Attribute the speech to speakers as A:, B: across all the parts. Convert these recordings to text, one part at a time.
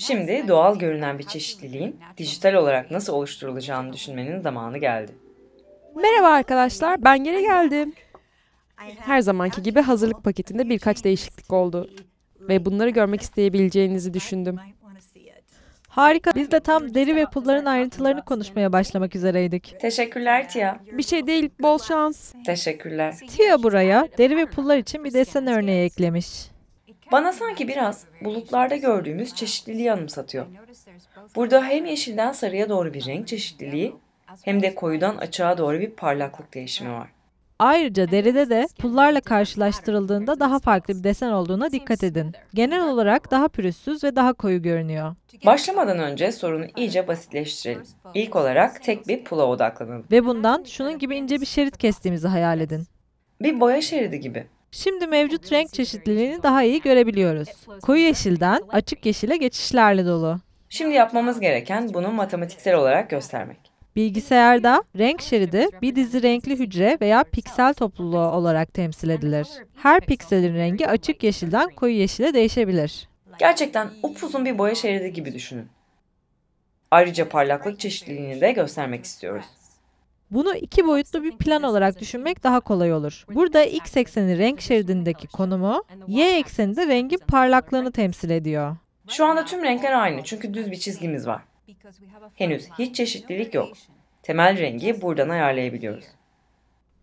A: Şimdi doğal görünen bir çeşitliliğin dijital olarak nasıl oluşturulacağını düşünmenin zamanı geldi. Merhaba arkadaşlar, ben geri geldim. Her zamanki gibi hazırlık paketinde birkaç değişiklik
B: oldu. Ve bunları görmek isteyebileceğinizi düşündüm. Harika. Biz de tam deri ve pulların ayrıntılarını konuşmaya başlamak üzereydik. Teşekkürler Tia. Bir şey değil, bol şans. Teşekkürler. Tia buraya deri ve pullar için bir desen örneği eklemiş.
A: Bana sanki biraz bulutlarda gördüğümüz çeşitliliği anımsatıyor. Burada hem yeşilden sarıya doğru bir renk çeşitliliği hem de koyudan açığa doğru bir parlaklık değişimi var.
B: Ayrıca deride de pullarla karşılaştırıldığında daha farklı bir desen olduğuna dikkat edin. Genel olarak daha pürüzsüz ve daha koyu görünüyor.
A: Başlamadan önce sorunu iyice basitleştirelim. İlk olarak tek bir pula odaklanalım.
B: Ve bundan şunun gibi ince bir şerit kestiğimizi hayal edin. Bir boya şeridi gibi. Şimdi mevcut renk çeşitliliğini daha iyi görebiliyoruz. E, koyu yeşilden açık yeşile geçişlerle dolu. Şimdi yapmamız
A: gereken bunu matematiksel olarak göstermek.
B: Bilgisayarda renk şeridi bir dizi renkli hücre veya piksel topluluğu olarak temsil edilir. Her pikselin rengi açık yeşilden koyu yeşile değişebilir.
A: Gerçekten upuzun bir boya şeridi gibi düşünün. Ayrıca parlaklık çeşitliliğini de göstermek istiyoruz.
B: Bunu iki boyutlu bir plan olarak düşünmek daha kolay olur. Burada x ekseni renk şeridindeki konumu, y ekseni de rengin parlaklığını temsil ediyor.
A: Şu anda tüm renkler aynı çünkü düz bir çizgimiz var. Henüz hiç çeşitlilik yok. Temel rengi buradan ayarlayabiliyoruz.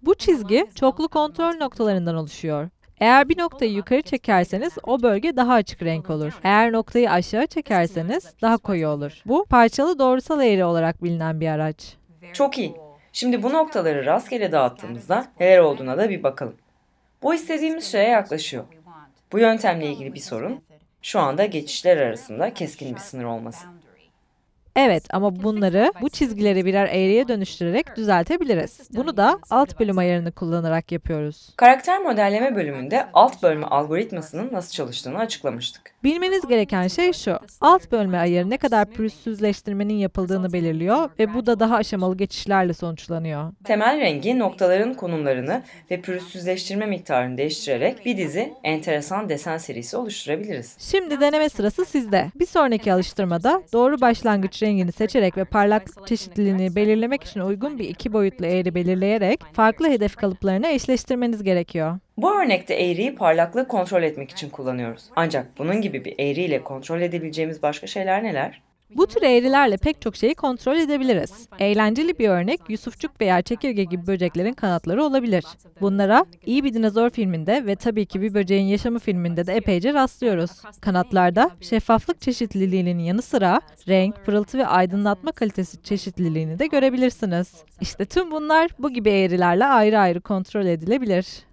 B: Bu çizgi çoklu kontrol noktalarından oluşuyor. Eğer bir noktayı yukarı çekerseniz o bölge daha açık renk olur. Eğer noktayı aşağı çekerseniz daha koyu olur. Bu parçalı doğrusal eğri olarak bilinen bir araç.
A: Çok iyi. Şimdi
B: bu noktaları rastgele
A: dağıttığımızda neler olduğuna da bir bakalım. Bu istediğimiz şeye yaklaşıyor. Bu yöntemle ilgili bir sorun şu anda geçişler arasında keskin bir sınır olması.
B: Evet ama bunları bu çizgileri birer eğriye dönüştürerek düzeltebiliriz. Bunu da alt bölüm ayarını kullanarak yapıyoruz.
A: Karakter modelleme bölümünde alt bölme algoritmasının nasıl çalıştığını açıklamıştık.
B: Bilmeniz gereken şey şu, alt bölme ayarı ne kadar pürüzsüzleştirmenin yapıldığını belirliyor ve bu da daha aşamalı geçişlerle sonuçlanıyor. Temel rengi
A: noktaların konumlarını ve pürüzsüzleştirme miktarını değiştirerek bir dizi enteresan desen serisi oluşturabiliriz.
B: Şimdi deneme sırası sizde. Bir sonraki alıştırmada doğru başlangıç rengini seçerek ve parlaklık çeşitliliğini belirlemek için uygun bir iki boyutlu eğri belirleyerek farklı hedef kalıplarını eşleştirmeniz gerekiyor.
A: Bu örnekte eğriyi parlaklığı kontrol etmek için kullanıyoruz. Ancak bunun gibi bir eğriyle kontrol edebileceğimiz başka şeyler neler?
B: Bu tür eğrilerle pek çok şeyi kontrol edebiliriz. Eğlenceli bir örnek yusufçuk veya çekirge gibi böceklerin kanatları olabilir. Bunlara iyi bir dinozor filminde ve tabii ki bir böceğin yaşamı filminde de epeyce rastlıyoruz. Kanatlarda şeffaflık çeşitliliğinin yanı sıra renk, pırıltı ve aydınlatma kalitesi çeşitliliğini de görebilirsiniz. İşte tüm bunlar bu gibi eğrilerle ayrı ayrı kontrol edilebilir.